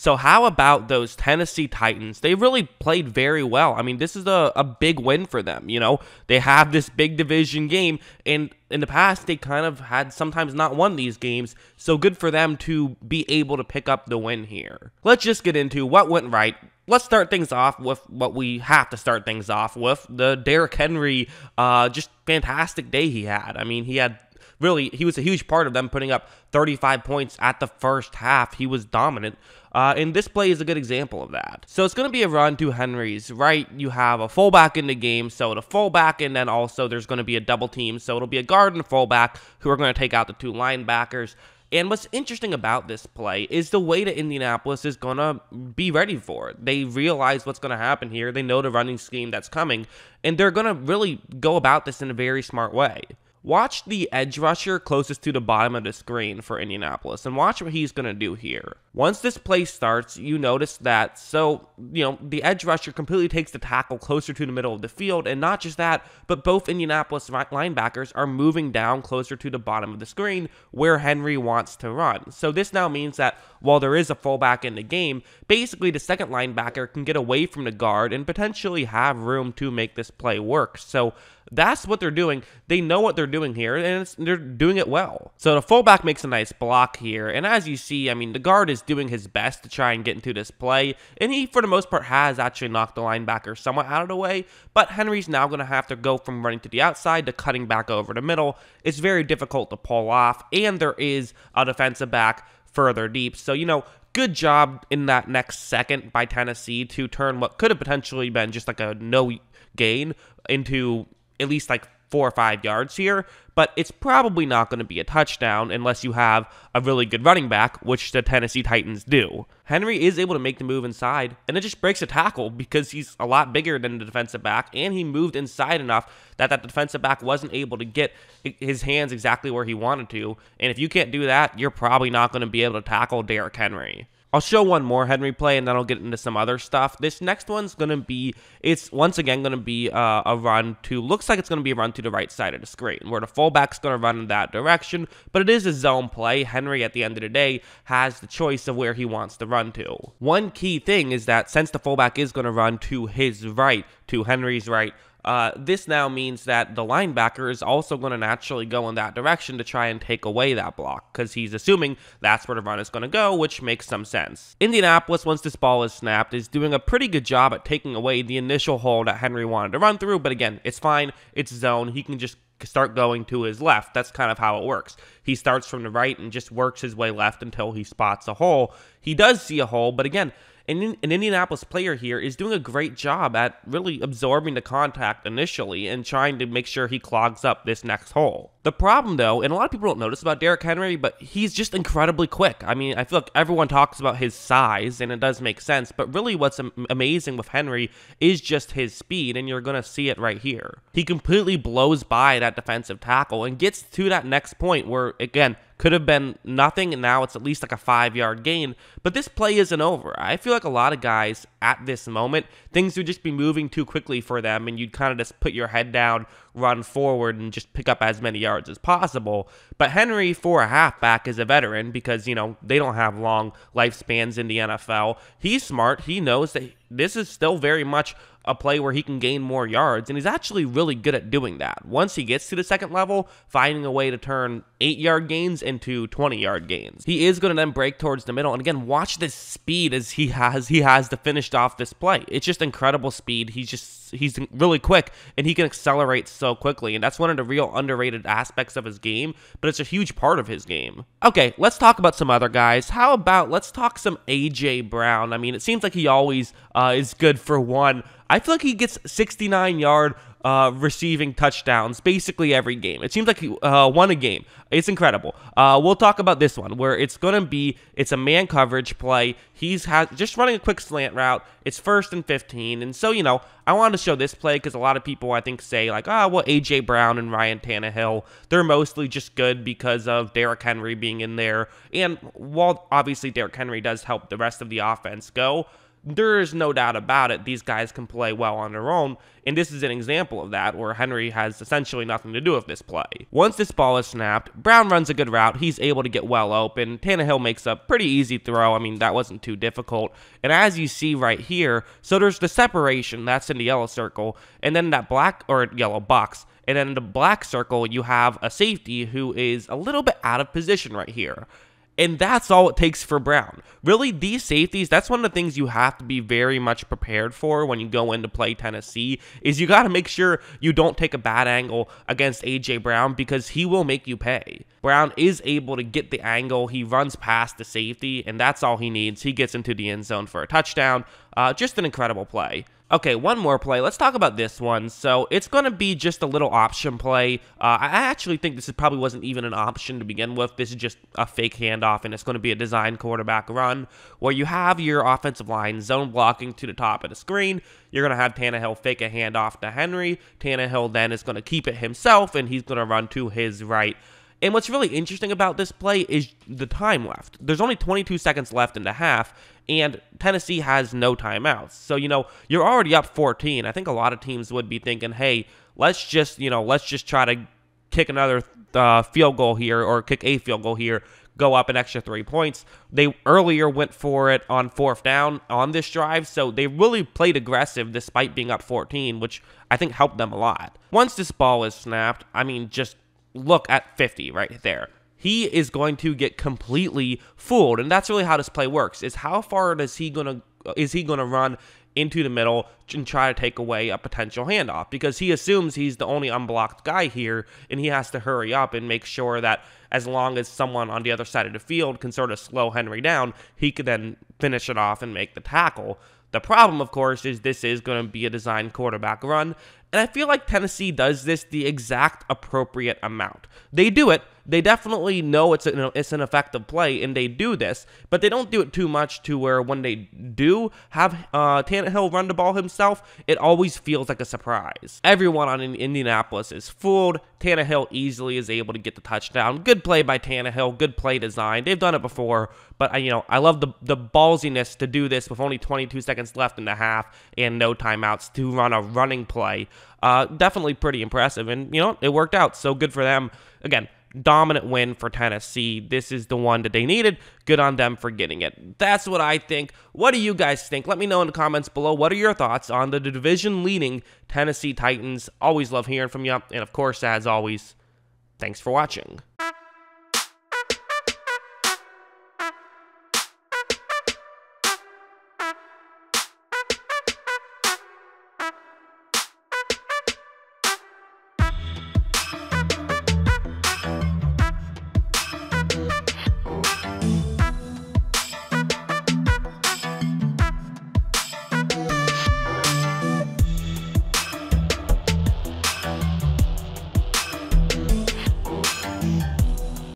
So how about those Tennessee Titans? They really played very well. I mean, this is a, a big win for them, you know. They have this big division game and in the past they kind of had sometimes not won these games. So good for them to be able to pick up the win here. Let's just get into what went right let's start things off with what we have to start things off with the Derrick Henry, uh, just fantastic day he had. I mean, he had really he was a huge part of them putting up 35 points at the first half. He was dominant. Uh, and this play is a good example of that. So it's going to be a run to Henry's, right? You have a fullback in the game, so the fullback, and then also there's going to be a double team, so it'll be a guard and a fullback who are going to take out the two linebackers. And what's interesting about this play is the way that Indianapolis is going to be ready for it. They realize what's going to happen here. They know the running scheme that's coming, and they're going to really go about this in a very smart way. Watch the edge rusher closest to the bottom of the screen for Indianapolis and watch what he's going to do here. Once this play starts, you notice that, so, you know, the edge rusher completely takes the tackle closer to the middle of the field, and not just that, but both Indianapolis linebackers are moving down closer to the bottom of the screen where Henry wants to run. So this now means that while there is a fullback in the game, basically the second linebacker can get away from the guard and potentially have room to make this play work. So that's what they're doing. They know what they're doing here, and they're doing it well. So the fullback makes a nice block here, and as you see, I mean, the guard is doing his best to try and get into this play, and he, for the most part, has actually knocked the linebacker somewhat out of the way, but Henry's now going to have to go from running to the outside to cutting back over the middle. It's very difficult to pull off, and there is a defensive back further deep. So, you know, good job in that next second by Tennessee to turn what could have potentially been just like a no gain into at least like four or five yards here, but it's probably not going to be a touchdown unless you have a really good running back, which the Tennessee Titans do. Henry is able to make the move inside, and it just breaks a tackle because he's a lot bigger than the defensive back, and he moved inside enough that that defensive back wasn't able to get his hands exactly where he wanted to. And if you can't do that, you're probably not going to be able to tackle Derrick Henry. I'll show one more Henry replay and then I'll get into some other stuff. This next one's going to be, it's once again going to be uh, a run to, looks like it's going to be a run to the right side of the screen where the fullback's going to run in that direction, but it is a zone play. Henry, at the end of the day, has the choice of where he wants to run to. One key thing is that since the fullback is going to run to his right, to Henry's right, uh, this now means that the linebacker is also going to naturally go in that direction to try and take away that block because he's assuming that's where run is going to go, which makes some sense. Indianapolis, once this ball is snapped, is doing a pretty good job at taking away the initial hole that Henry wanted to run through, but again, it's fine. It's zone. He can just start going to his left. That's kind of how it works. He starts from the right and just works his way left until he spots a hole. He does see a hole, but again, an, an Indianapolis player here is doing a great job at really absorbing the contact initially and trying to make sure he clogs up this next hole. The problem, though, and a lot of people don't notice about Derrick Henry, but he's just incredibly quick. I mean, I feel like everyone talks about his size, and it does make sense, but really what's amazing with Henry is just his speed, and you're going to see it right here. He completely blows by that defensive tackle and gets to that next point where, again, could have been nothing, and now it's at least like a five yard gain. But this play isn't over. I feel like a lot of guys at this moment, things would just be moving too quickly for them, and you'd kind of just put your head down, run forward, and just pick up as many yards as possible. But Henry, for a halfback, is a veteran because, you know, they don't have long lifespans in the NFL. He's smart. He knows that this is still very much a play where he can gain more yards. And he's actually really good at doing that. Once he gets to the second level, finding a way to turn eight yard gains into 20 yard gains. He is going to then break towards the middle. And again, watch this speed as he has, he has to finish off this play. It's just incredible speed. He's just, he's really quick and he can accelerate so quickly. And that's one of the real underrated aspects of his game, but it's a huge part of his game. Okay, let's talk about some other guys. How about let's talk some AJ Brown? I mean, it seems like he always uh, is good for one I feel like he gets 69 yard uh, receiving touchdowns basically every game. It seems like he uh, won a game. It's incredible. Uh, we'll talk about this one where it's going to be it's a man coverage play. He's just running a quick slant route. It's first and 15. And so, you know, I wanted to show this play because a lot of people, I think, say, like, ah, oh, well, A.J. Brown and Ryan Tannehill, they're mostly just good because of Derrick Henry being in there. And while obviously Derrick Henry does help the rest of the offense go, there is no doubt about it. These guys can play well on their own, and this is an example of that where Henry has essentially nothing to do with this play. Once this ball is snapped, Brown runs a good route. He's able to get well open. Tannehill makes a pretty easy throw. I mean, that wasn't too difficult. And as you see right here, so there's the separation that's in the yellow circle, and then that black or yellow box. And then in the black circle, you have a safety who is a little bit out of position right here. And that's all it takes for Brown. Really, these safeties, that's one of the things you have to be very much prepared for when you go in to play Tennessee, is you got to make sure you don't take a bad angle against A.J. Brown because he will make you pay. Brown is able to get the angle. He runs past the safety, and that's all he needs. He gets into the end zone for a touchdown. Uh, just an incredible play. Okay, one more play. Let's talk about this one. So it's going to be just a little option play. Uh, I actually think this probably wasn't even an option to begin with. This is just a fake handoff, and it's going to be a design quarterback run where you have your offensive line zone blocking to the top of the screen. You're going to have Tannehill fake a handoff to Henry. Tannehill then is going to keep it himself, and he's going to run to his right. And what's really interesting about this play is the time left. There's only 22 seconds left in the half, and Tennessee has no timeouts. So, you know, you're already up 14. I think a lot of teams would be thinking, hey, let's just, you know, let's just try to kick another uh, field goal here or kick a field goal here, go up an extra three points. They earlier went for it on fourth down on this drive, so they really played aggressive despite being up 14, which I think helped them a lot. Once this ball is snapped, I mean, just look at 50 right there. He is going to get completely fooled, and that's really how this play works. Is how far does he gonna uh, is he gonna run into the middle and try to take away a potential handoff because he assumes he's the only unblocked guy here and he has to hurry up and make sure that as long as someone on the other side of the field can sort of slow Henry down, he could then finish it off and make the tackle. The problem, of course, is this is going to be a design quarterback run, and I feel like Tennessee does this the exact appropriate amount. They do it they definitely know it's an, it's an effective play, and they do this, but they don't do it too much to where when they do have uh, Tannehill run the ball himself, it always feels like a surprise. Everyone on Indianapolis is fooled. Tannehill easily is able to get the touchdown. Good play by Tannehill. Good play design. They've done it before, but I, uh, you know I love the the ballsiness to do this with only 22 seconds left in the half and no timeouts to run a running play. Uh, definitely pretty impressive, and you know it worked out. So good for them. Again, dominant win for Tennessee. This is the one that they needed. Good on them for getting it. That's what I think. What do you guys think? Let me know in the comments below. What are your thoughts on the division leading Tennessee Titans? Always love hearing from you. And of course, as always, thanks for watching.